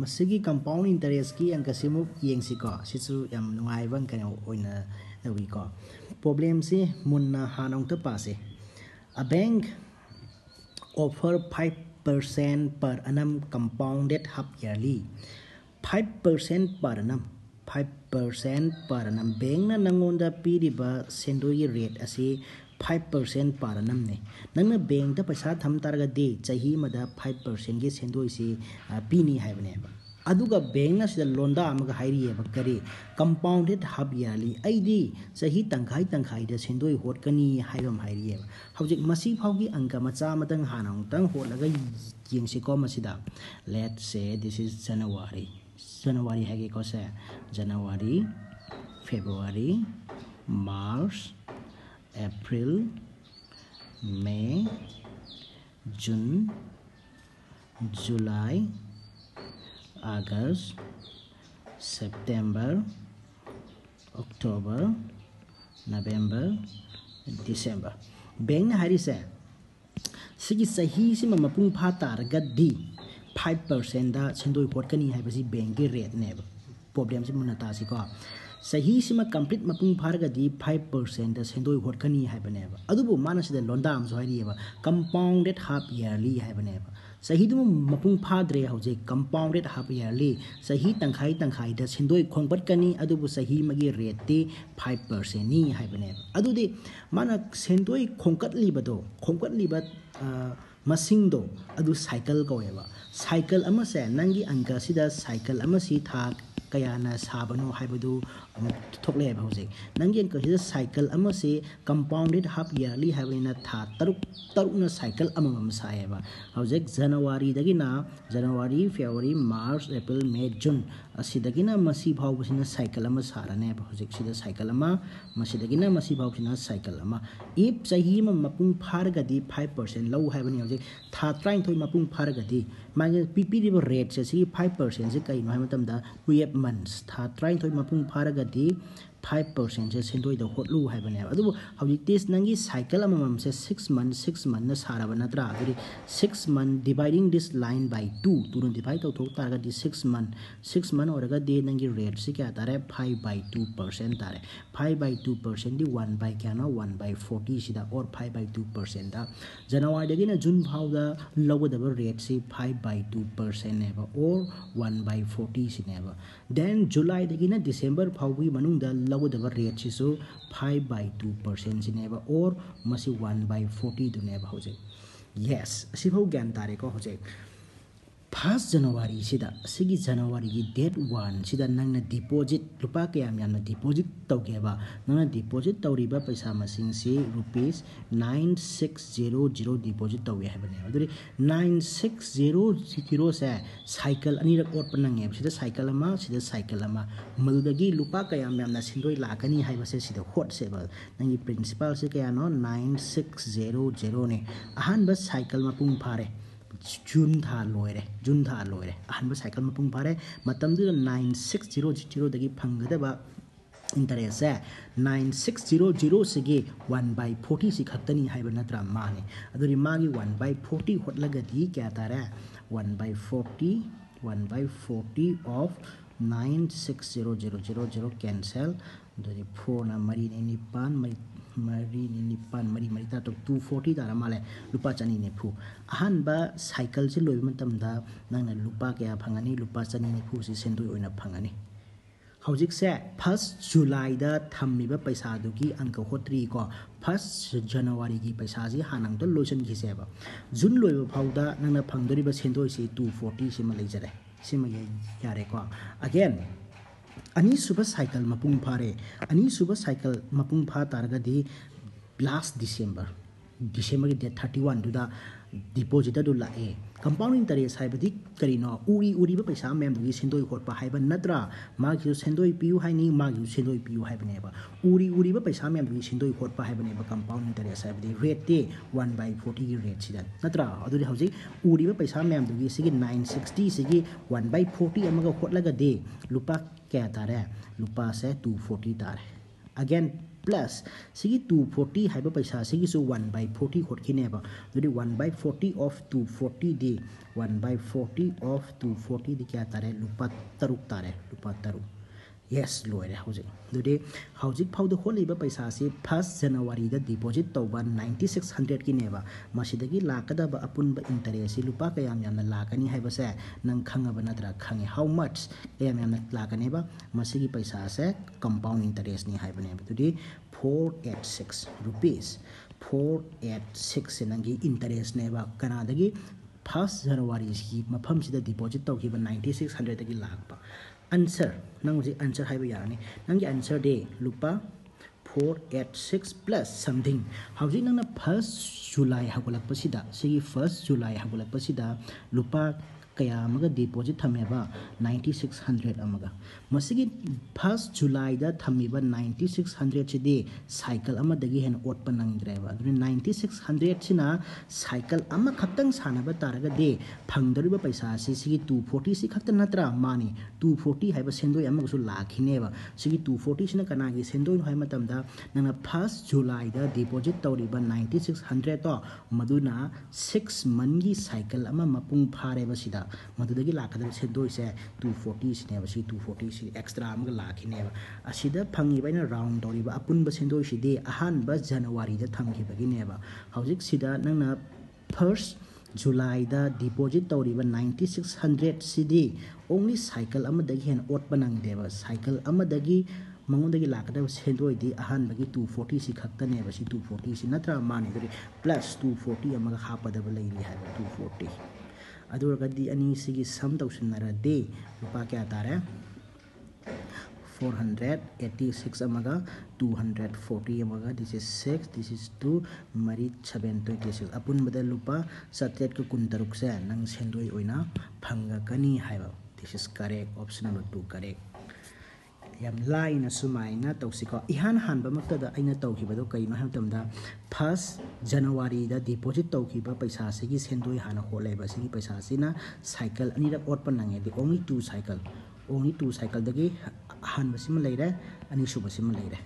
ꯃꯁꯤꯒꯤ ꯀꯝꯄꯥꯎꯟ ꯏꯟꯇꯔꯦꯁꯀꯤ ꯑꯪꯀꯁꯤꯃꯨꯛ ꯌꯦꯡꯁꯤꯀꯣ ꯁꯤꯁꯨ ꯌꯥꯝ ꯅꯨꯡꯉꯥꯏꯕ ꯀꯩꯅꯣ ꯑꯣꯏꯅ ꯇꯧꯏꯀꯣ ꯄ꯭ꯔꯣꯕ꯭ꯂꯦꯝꯁꯤ ꯃꯨꯟꯅ ꯍꯥꯟꯅ ꯑꯃꯨꯛꯇ ꯄꯥꯁꯦ a bank offer five percent per annum compounded half yearly five percent per annum five percent per annum ꯕꯦꯡꯅ ꯅꯪꯉꯣꯟꯗ ꯄꯤꯔꯤꯕ ꯁꯦꯟꯗꯣꯏꯒꯤ ꯔꯦꯠ ꯑꯁꯤ फाइव परसेंट पा नमने ना बैंक पैसा थम तारगदी चाहिए फाइव परसेंट की सेंदोई से पीनी है बैंक से लोंदा हाइरिएब करी कंपाउंडेड हब याली अइदी सही तंखाई तंखाई द सेंदोई होटकनी हाइरम अंक मचा मतंग हाना उतंग let's say this is January January है कि जनवरी फेब्रुवरी मार्च अप्रैल मई जून जुलाई अगस्त सितंबर अक्टूबर नवंबर दिसंबर बैंक हारिसे सी सही से मपुंग फा तारगदी 5% दा सेंदोय पोटकनी है बैंक के रेट ने प्रॉब्लम से मुनता सिको सही कंप्लीट मपुंग फारगदी फाइव परसेंट सेंदोई होटकनी है बनेब अदुब मानस द लोंदा है कंपाउंडेड हाफ ईयरली है बनेब सही दुम मपुंग फाद्रे हो कंपाउंडेड हाफ ईयरली सही तंखाई तंखाई द सेंदोई खोंगपत कनी अदुब सही मगी रेटे 5% परसेंट नी है बनेब अदुदे मान सेंदोई खोंगकत लिबदो खोंगकत लिब मसिंग दो अदु साइकिल कोएबा साइकिल अमसे नंगी अंगसिदा साइकिल अमसी थाक ꯀꯌꯥꯅ ꯁꯥꯕꯅꯣ ꯍꯥꯏꯕꯗꯨ ꯊꯣꯛꯂꯛꯑꯦꯕ ꯍꯧꯖꯤꯛ ꯅꯪꯒꯤ ꯑꯦꯟꯀ꯭ꯋꯦꯁꯤꯗ ꯁꯥꯏꯀꯜ ꯑꯃꯁꯤ ꯀꯝꯄꯥꯎꯟꯗꯦꯠ ꯍꯥꯞ ꯏꯌꯥꯔꯂꯤ ꯍꯥꯏꯕꯅꯤꯅ ꯊꯥ ꯇꯔꯨꯛ ꯇꯔꯨꯛꯅ ꯁꯥꯏꯀꯜ ꯑꯃꯃꯝ ꯁꯥꯏꯌꯦꯕ ꯍꯧꯖꯤꯛ ꯖꯅꯋꯥꯔꯤꯗꯒꯤꯅ January February March April May June ꯑꯁꯤꯗꯒꯤꯅ ꯃꯁꯤ ꯐꯥꯎꯕꯁꯤꯅ ꯁꯥꯏꯀꯜ ꯑꯃ ꯁꯥꯔꯅꯦꯕ ꯍꯧꯖꯤꯛ ꯁꯤꯗ ꯁꯥꯏꯀꯜ ꯑꯃ ꯃꯁꯤꯗꯒꯤꯅ ꯃꯁꯤ ꯐꯥꯎꯕꯁꯤꯅ ꯁꯥꯏꯀꯜ ꯑꯃ ꯏꯐ ꯆꯍꯤ ꯑꯃ ꯃꯄꯨꯡ ꯐꯥꯔꯒꯗꯤ ꯐꯥꯏꯚ ꯄꯥꯔꯁꯦꯟ ꯂꯧ ꯍꯥꯏꯕꯅꯤ ꯍꯧꯖꯤꯛ ꯊꯥ ꯇꯔꯥꯅꯤꯊꯣꯏ ꯃꯄꯨꯡ ꯐꯥꯔꯒꯗꯤ ꯃꯥꯒꯤ ꯄꯤꯕꯤꯔꯤꯕ ꯔꯦꯠꯁꯦ ꯁꯤꯒꯤ ꯐꯥꯏꯚ ꯄꯥꯔꯁꯦꯟꯁꯦ ꯀꯩꯅꯣ ꯍꯥꯏꯕ ꯃꯇꯝꯗ ꯇꯨꯌꯦꯞ ꯃꯟꯁ ꯊꯥ ꯇꯔꯥꯅꯤꯊꯣꯏ ꯃꯄꯨꯡ ꯐꯥꯔꯒꯗꯤ ꯐꯥꯏꯚ ꯄꯔꯁꯦꯟꯁꯦ ꯁꯦꯟꯗꯣꯏꯗ ꯍꯣꯠꯂꯨ ꯍꯥꯏꯕꯅꯦꯕ ꯑꯗꯨꯕꯨ ꯍꯧꯖꯤꯛꯇꯤ ꯅꯪꯒꯤ ꯁꯥꯏꯀꯜ ꯑꯃꯃꯝꯁꯦ ꯁꯤꯛꯁ ꯃꯟ ꯁꯤꯛꯁ ꯃꯟꯅ ꯁꯥꯔꯕ ꯅꯠꯇ꯭ꯔꯥ ꯑꯗꯨꯗꯤ six month dividing this line by two ꯇꯨꯅ ꯗꯤꯚꯥꯏꯠ ꯇꯧꯊꯣꯛ ꯇꯥꯔꯒꯗꯤ ꯁꯤꯛꯁ ꯃꯟ ꯁꯤꯛꯁ ꯃꯟ ꯑꯣꯏꯔꯒꯗꯤ ꯅꯪꯒꯤ ꯔꯦꯠꯁꯤ ꯀꯌꯥ ꯇꯥꯔꯦ ꯐꯥꯏꯚ ꯕꯥꯏ ꯇꯨ ꯄꯔꯁꯦꯟ ꯇꯥꯔꯦ ꯐꯥꯏꯚ ꯕꯥꯏ ꯇꯨ ꯄꯔꯁꯦꯟꯗꯤ ꯋꯥꯟ ꯕꯥꯏ ꯀꯌꯥꯅꯣ ꯋꯥꯟ ꯕꯥꯏ ꯐꯣꯔꯇꯤꯁꯤꯗ ꯑꯣꯔ ꯐꯥꯏꯚ ꯕꯥꯏ ꯇꯨ ꯄꯔꯁꯦꯟꯗ ꯖꯅꯋꯥꯔꯤꯗꯒꯤꯅ ꯖꯨꯟ ꯐꯥꯎꯗ ꯂꯧꯒꯗꯕ ꯔꯦꯠꯁꯤ ꯐꯥꯏꯚ ꯕꯥꯏ ꯇꯨ ꯄꯔꯁꯦꯟꯅꯦꯕ ꯑꯣꯔ ꯋꯥꯟ ꯕꯥꯏ ꯐꯣꯔꯇꯤꯁꯤꯅꯦꯕ ꯗꯦꯟ ꯖꯨꯂꯥꯏꯗꯒꯤꯅ ꯗꯤꯁꯦꯝꯕꯔ ꯐꯥꯎꯕꯒꯤ ꯃꯅꯨꯡꯗ लगदब रेट से फाइव बाई टू पर्सेंट पर्सेंटनेब और वन बाई फोर्टी हो यस असीफ ज्ञान तारे को हो जाए फर्स्ट जनवरी से जनवरी डेट वन से ना डिपोजिट लुप क्या डिपोजिट तौगेब ना डिपोजिट तौरीब पैसा मैं rupees nine six zero zero deposit तौगे है नाइन सिक्स जीरो जीरो से सैकल अनीक ओट नंगे सैकल सैकल मिलदी लुप कम सिंदोई लाकनी है हटसेब नी प्रिंसीपाल से क्या नाइन सिक्स जीरो जीरो ने अहम सैकल मूंग फा रहे ꯖꯨꯟ ꯊꯥ ꯂꯣꯏꯔꯦ ꯖꯨꯟ ꯊꯥ ꯂꯣꯏꯔꯦ ꯑꯍꯥꯟꯕ ꯁꯥꯏꯀꯜ ꯃꯄꯨꯡ ꯐꯥꯔꯦ ꯃꯇꯝꯗꯨꯗ ꯅꯥꯏꯟ ꯁꯤꯛꯁ ꯖꯤꯔꯣ ꯖꯤꯔꯣꯗꯒꯤ ꯐꯪꯒꯗꯕ ꯏꯟꯇꯔꯦꯁꯁꯦ ꯅꯥꯏꯟ ꯁꯤꯛꯁ ꯖꯤꯔꯣ ꯖꯤꯔꯣꯁꯤꯒꯤ ꯋꯥꯟ ꯕꯥꯏ ꯐꯣꯔꯇꯤꯁꯤ ꯈꯛꯇꯅꯤ ꯍꯥꯏꯕ ꯅꯠꯇ꯭ꯔꯥ ꯃꯥꯅꯤ ꯑꯗꯨꯗꯤ ꯃꯥꯒꯤ ꯋꯥꯟ ꯕꯥꯏ ꯐꯣꯔꯇꯤ ꯍꯣꯠꯂꯒꯗꯤ ꯀꯌꯥ ꯇꯥꯔꯦ one by forty one by forty of nine six zero zero zero zero cancel four मरी निपान मरी ꯃꯔꯤꯅꯤꯄꯥꯟ ꯃꯔꯤ ꯃꯔꯤ ꯇꯔꯥꯇꯔꯨꯛ ꯇꯨ ꯐꯣꯔꯇꯤ ꯇꯥꯔ ꯃꯥꯜꯂꯦ ꯂꯨꯄꯥ ꯆꯅꯤ ꯅꯤꯐꯨ ꯑꯍꯥꯟꯕ ꯁꯥꯏꯀꯜꯁꯦ ꯂꯣꯏꯕ ꯃꯇꯝꯗ ꯅꯪꯅ ꯂꯨꯄꯥ ꯀꯌꯥ ꯐꯪꯒꯅꯤ ꯂꯨꯄꯥ ꯆꯅꯤ ꯅꯤꯐꯨꯁꯤ ꯁꯦꯟꯗꯣꯏ ꯑꯣꯏꯅ ꯐꯪꯒꯅꯤ ꯍꯧꯖꯤꯛꯁꯦ ꯐꯥꯔꯁ ꯖꯨꯂꯥꯏꯗ ꯊꯝꯃꯤꯕ ꯄꯩꯁꯥꯗꯨꯒꯤ ꯑꯪꯀ ꯍꯣꯠꯇ꯭ꯔꯤꯀꯣ ꯐꯥꯔꯁ ꯖꯅꯋꯥꯔꯤꯒꯤ ꯄꯩꯁꯥꯁꯤ ꯍꯥꯟꯅ ꯑꯝꯇ ꯂꯣꯏꯁꯤꯟꯈꯤꯁꯦꯕ ꯖꯨꯟ ꯂꯣꯏꯕ ꯐꯥꯎꯗ ꯅꯪꯅ ꯐꯪꯗꯣꯔꯤꯕ ꯁꯦꯟꯗꯣꯏꯁꯤ ꯇꯨ ꯐꯣꯔꯇꯤ ꯁꯤꯃ ꯂꯩꯖꯔꯦ ꯁꯤꯃ ꯌꯥꯔꯦꯀꯣ ꯑꯒꯦꯟ ꯑꯅꯤꯁꯨꯕ ꯁꯥꯏꯀꯜ ꯃꯄꯨꯡ ꯐꯥꯔꯦ ꯑꯅꯤꯁꯨꯕ ꯁꯥꯏꯀꯜ ꯃꯄꯨꯡ ꯐꯥ ꯇꯥꯔꯒꯗꯤ ꯂꯥꯁ ꯗꯤꯁꯦꯝꯕꯔ ꯗꯤꯁꯦꯝꯕꯔꯒꯤ ꯗꯦꯠ ꯊꯥꯔꯇꯤ ꯋꯥꯟꯗꯨꯗ ꯗꯤꯄꯣꯖꯤꯠꯇꯗꯨ ꯂꯥꯛꯑꯦ ꯀꯝꯄꯥꯎꯟ ꯏꯟꯇꯔꯦꯁ ꯍꯥꯏꯕꯗꯤ ꯀꯔꯤꯅꯣ ꯎꯔꯤ ꯎꯔꯤꯕ ꯄꯩꯁꯥ ꯃꯌꯥꯝꯗꯨꯒꯤ ꯁꯦꯟꯗꯣꯏ ꯍꯣꯠꯄ ꯍꯥꯏꯕ ꯅꯠꯇ꯭ꯔꯥ ꯃꯥꯒꯤꯁꯨ ꯁꯦꯟꯗꯣꯏ ꯄꯤꯌꯨ ꯍꯥꯏꯅꯤ ꯃꯥꯒꯤꯁꯨ ꯁꯦꯟꯗꯣꯏ ꯄꯤꯌꯨ ꯍꯥꯏꯕꯅꯦꯕ ꯎꯔꯤ ꯎꯔꯤꯕ ꯄꯩꯁꯥ ꯃꯌꯥꯝꯗꯨꯒꯤ ꯁꯦꯟꯗꯣꯏ ꯍꯣꯠꯄ ꯍꯥꯏꯕꯅꯦꯕ ꯀꯝꯄꯥꯎꯟ ꯏꯟꯇꯔꯦꯁ ꯍꯥꯏꯕꯗꯤ ꯔꯦꯠꯇꯤ ꯋꯥꯟ ꯕꯥꯏ ꯐꯣꯔꯇꯤꯒꯤ ꯔꯦꯠꯁꯤꯗ ꯅꯠꯇ꯭ꯔꯥ ꯑꯗꯨꯗꯤ ꯍꯧꯖꯤꯛ ꯎꯔꯤꯕ ꯄꯩꯁꯥ ꯃꯌꯥꯝꯗꯨꯒꯤ ꯁꯤꯒꯤ ꯅꯥꯏꯟ ꯁꯤꯛꯁꯇꯤꯁꯤꯒꯤ ꯋꯥꯟ ꯕꯥꯏ ꯐꯣꯔꯇꯤ ꯑꯃꯒ ꯍꯣꯠꯂꯒꯗꯤ ꯂꯨꯄꯥ ꯀꯌꯥ ꯇꯥꯔꯦ ꯂꯨꯄꯥꯁꯦ ꯇꯨ ꯐꯣꯔꯇꯤ ꯇꯥꯔꯦ ꯑꯒꯦꯟ ꯄ꯭ꯂꯁ ꯁꯤꯒꯤ ꯇꯨ ꯐꯣꯔꯇꯤ ꯍꯥꯏꯕ ꯄꯩꯁꯥꯁꯤꯒꯤꯁꯨ ꯋꯥꯟ ꯕꯥꯏ ꯐꯣꯔꯇꯤ ꯍꯣꯠꯈꯤꯅꯦꯕ ꯑꯗꯨꯗꯤ one by forty of two ꯐꯣꯔꯇꯤꯗꯤ one by forty of two ꯐꯣꯔꯇꯤꯗꯤ ꯀꯌꯥ ꯇꯥꯔꯦ ꯂꯨꯄꯥ ꯇꯔꯨꯛ ꯇꯥꯔꯦ ꯂꯨꯄꯥ ꯇꯔꯨꯛ ꯌꯦꯁ ꯂꯣꯏꯔꯦ ꯍꯧꯖꯤꯛ ꯑꯗꯨꯗꯤ ꯍꯧꯖꯤꯛ ꯐꯥꯎꯗ ꯍꯣꯠꯂꯤꯕ ꯄꯩꯁꯥꯁꯤ ꯐꯥꯔꯁ ꯖꯅꯋꯥꯔꯤꯗ ꯗꯤꯄꯣꯖꯤꯠ ꯇꯧꯕ ꯅꯥꯏꯟꯇꯤ ꯁꯤꯛꯁ ꯍꯟꯗ꯭ꯔꯦꯗꯀꯤꯅꯦꯕ ꯃꯁꯤꯗꯒꯤ ꯂꯥꯛꯀꯗꯕ ꯑꯄꯨꯟꯕ ꯏꯟꯇꯔꯦꯁꯁꯤ ꯂꯨꯄꯥ ꯀꯌꯥꯝ ꯌꯥꯝꯅ ꯂꯥꯛꯀꯅꯤ ꯍꯥꯏꯕꯁꯦ ꯅꯪ ꯈꯪꯉꯕ ꯅꯠꯇ꯭ꯔꯥ ꯈꯪꯉꯦ ꯍꯥꯎ ꯃꯆ ꯀꯌꯥꯝ ꯌꯥꯝꯅ ꯂꯥꯛꯀꯅꯦꯕ ꯃꯁꯤꯒꯤ ꯄꯩꯁꯥꯁꯦ ꯀꯝꯄꯥꯎꯟ ꯏꯟꯇꯔꯦꯁꯅꯤ ꯍꯥꯏꯕꯅꯦꯕ ꯑꯗꯨꯗꯤ four eight six rupees four eight ꯁꯤꯛꯁꯁꯦ ꯅꯪꯒꯤ ꯏꯟꯇꯔꯦꯁꯅꯦꯕ ꯀꯅꯥꯗꯒꯤ ꯐꯥꯔꯁ ꯖꯅꯋꯥꯔꯤꯁꯤꯒꯤ ꯃꯐꯝꯁꯤꯗ ꯗꯤꯄꯣꯖꯤꯠ ꯇꯧꯈꯤꯕ ꯅꯥꯏꯟꯇꯤ ꯁꯤꯛꯁ ꯍꯟꯗ꯭ꯔꯦꯗꯇꯒꯤ ꯂꯥꯛꯄ ꯑꯟꯁꯔ ꯅꯪ ꯍꯧꯖꯤꯛ ꯑꯟꯁꯔ ꯍꯥꯏꯕ ꯌꯥꯔꯅꯤ ꯅꯪꯒꯤ ꯑꯟꯁꯔꯗꯤ ꯂꯨꯄꯥ four eight six plus something ꯍꯧꯖꯤꯛ ꯅꯪꯅ ꯐꯥꯔꯁ ꯖꯨꯂꯥꯏ ꯍꯧꯒꯠꯂꯛꯄꯁꯤꯗ ꯁꯤꯒꯤ ꯐꯥꯔꯁ ꯖꯨꯂꯥꯏ ꯍꯧꯒꯠꯂꯛꯄꯁꯤꯗ ꯂꯨꯄꯥ क्या डिपोजिट थम ninety six hundred first July थमी नाइन्टी सिक्स हंड्रेड से सैकल नंग्रेब नाइन्टी सिक्स हंड्रेड सेना सैकल सानब तारगे फंगदर पैसा टू फोर्टी से खत नत्र माने टू फोर्टी है सेंदोईमु लाखनेब टू फोर्टी से कना की सेंदोन है ना फर्स्ट जुलाई डिपोजिट तौर नाइन्टी सिक्स हंड्रेड तो मधुना सिक्स मन की सैकल मपू फाब मददगी लाखदर से दो से टू फोर्टी से टू फोर्टी से एक्स्ट्रा अमग लाखी नेवा असिद राउंड डॉरी बा अपुन बसें दो अहान बस जनवरी द थंगी बगी नेवा हाउसिक ना फर्स्ट जुलाई द डिपॉजिट डॉरी नाइंटी सिक्स हंड्रेड सी दे ओनली साइकिल अमदगी हैं ओट बनांग देवा साइकिल अमदगी मंगोंदगी लाखदा सेंदो इदि से खतने सि खक्तने बसि से सि प्लस टू अमग खापदब लेली है 240 ꯑꯗꯨ ꯑꯣꯏꯔꯒꯗꯤ ꯑꯅꯤꯁꯤꯒꯤ ꯁꯝ ꯇꯧꯁꯤꯟꯅꯔꯗꯤ ꯂꯨꯄꯥ ꯀꯌꯥ ꯇꯥꯔꯦ ꯐꯣꯔ ꯍꯟꯗ꯭ꯔꯦꯠ ꯑꯩꯠꯇꯤ ꯁꯤꯛꯁ ꯑꯃꯒ ꯇꯨ ꯍꯟꯗ꯭ꯔꯦꯠ ꯐꯣꯔꯇꯤ ꯑꯃꯒ this is six this is two ꯃꯔꯤ ꯁꯕꯦꯟ ꯇ꯭ꯋꯦꯟꯇꯤ ꯁꯤꯛꯁ ꯑꯄꯨꯟꯕꯗ lupa ꯆꯥꯇ꯭ꯔꯦꯠꯀ ꯀꯨꯟꯇꯔꯨꯛꯁꯦ ꯅꯪ ꯁꯦꯟꯗꯣꯏ ꯑꯣꯏꯅ ꯐꯪꯒꯅꯤ ꯍꯥꯏꯕ this is correct option number two correct ꯌꯥꯝ ꯂꯥꯏꯅ ꯁꯨꯃꯥꯏꯅ ꯇꯧꯁꯤꯀꯣ ꯏꯍꯥꯟ ꯍꯥꯟꯕꯃꯛꯇꯗ ꯑꯩꯅ ꯇꯧꯈꯤꯕꯗꯣ ꯀꯩꯅꯣ ꯍꯥꯏꯕ ꯃꯇꯝꯗ ꯐꯥꯔꯁ ꯖꯅꯋꯥꯔꯤꯗ ꯗꯤꯄꯣꯖꯤꯠ ꯇꯧꯈꯤꯕ ꯄꯩꯁꯥꯁꯤꯒꯤ ꯁꯦꯟꯗꯣꯏ ꯍꯥꯟꯅ ꯍꯣꯠꯂꯦꯕ ꯁꯤꯒꯤ ꯄꯩꯁꯥꯁꯤꯅ ꯁꯥꯏꯀꯜ ꯑꯅꯤꯔꯛ ꯑꯣꯠꯄ ꯅꯪꯉꯦꯗꯤ only two cycle only two ꯁꯥꯏꯀꯜꯗꯒꯤ ꯑꯍꯥꯟꯕꯁꯤꯃ ꯂꯩꯔꯦ ꯑꯅꯤꯁꯨꯕꯁꯤꯃ ꯂꯩꯔꯦ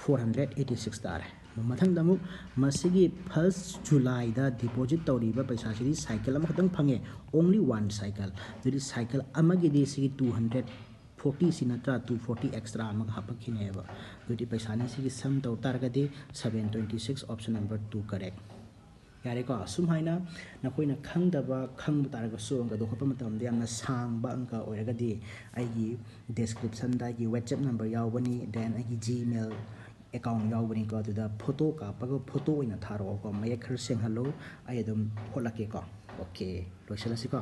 ꯐꯣꯔ ꯍꯟꯗ꯭ꯔꯦꯗ ꯑꯩꯠꯇꯤ ꯁꯤꯛꯁ ꯇꯥꯔꯦ ꯃꯊꯪꯗ ꯑꯃꯨꯛ ꯃꯁꯤꯒꯤ ꯐꯥꯔꯁ ꯖꯨꯂꯥꯏꯗ ꯗꯤꯄꯣꯖꯤꯠ ꯇꯧꯔꯤꯕ ꯄꯩꯁꯥꯁꯤꯗꯤ ꯁꯥꯏꯀꯜ ꯑꯃꯈꯛꯇꯪ ꯐꯪꯉꯦ ꯑꯣꯡꯂꯤ ꯋꯥꯟ ꯁꯥꯏꯀꯜ ꯑꯗꯨꯗꯤ ꯁꯥꯏꯀꯜ ꯑꯃꯒꯤꯗꯤ ꯁꯤꯒꯤ ꯇꯨ ꯍꯟꯗ꯭ꯔꯦꯗ ꯐꯣꯔꯇꯤꯁꯤ ꯅꯠꯇ꯭ꯔꯥ ꯇꯨ ꯐꯣꯔꯇꯤ ꯑꯦꯛꯁꯇ꯭ꯔꯥ ꯑꯃꯒ ꯍꯥꯞꯄꯛꯈꯤꯅꯦꯕ ꯑꯗꯨꯗꯤ ꯄꯩꯁꯥꯅꯤꯁꯤꯒꯤ ꯁꯝ ꯇꯧ ꯇꯥꯔꯒꯗꯤ seven twenty six option number two correct ꯌꯥꯔꯦꯀꯣ ꯁꯨꯃꯥꯏꯅ ꯅꯈꯣꯏꯅ ꯈꯪꯗꯕ ꯈꯪꯕ ꯇꯥꯔꯒꯁꯨ ꯑꯪꯀꯗꯣ ꯍꯣꯠꯄ ꯃꯇꯝꯗ ꯌꯥꯝꯅ ꯁꯥꯡꯕ ꯑꯪꯀ ꯑꯣꯏꯔꯒꯗꯤ ꯑꯩꯒꯤ ꯗꯦꯁꯀ꯭ꯔꯤꯞꯁꯟꯗ ꯑꯩꯒꯤ ꯋꯥꯆꯦꯞ ꯅꯝꯕꯔ ꯌꯥꯎꯕꯅꯤ ꯗꯦꯟ ꯑꯩꯒꯤ ꯖꯤꯃꯦꯜ ꯑꯦꯀꯥꯎꯟ ꯌꯥꯎꯕꯅꯤꯀꯣ ꯑꯗꯨꯗ ꯐꯣꯇꯣ ꯀꯥꯞꯄꯒ ꯐꯣꯇꯣ ꯑꯣꯏꯅ ꯊꯥꯔꯛꯑꯣꯀꯣ ꯃꯌꯦꯛ ꯈꯔ ꯁꯦꯡꯍꯜꯂꯣ ꯑꯩ ꯑꯗꯨꯝ ꯍꯣꯠꯂꯛꯀꯦꯀꯣ ꯑꯣꯀꯦ ꯂꯣꯏꯁꯤꯜꯂꯁꯤꯀꯣ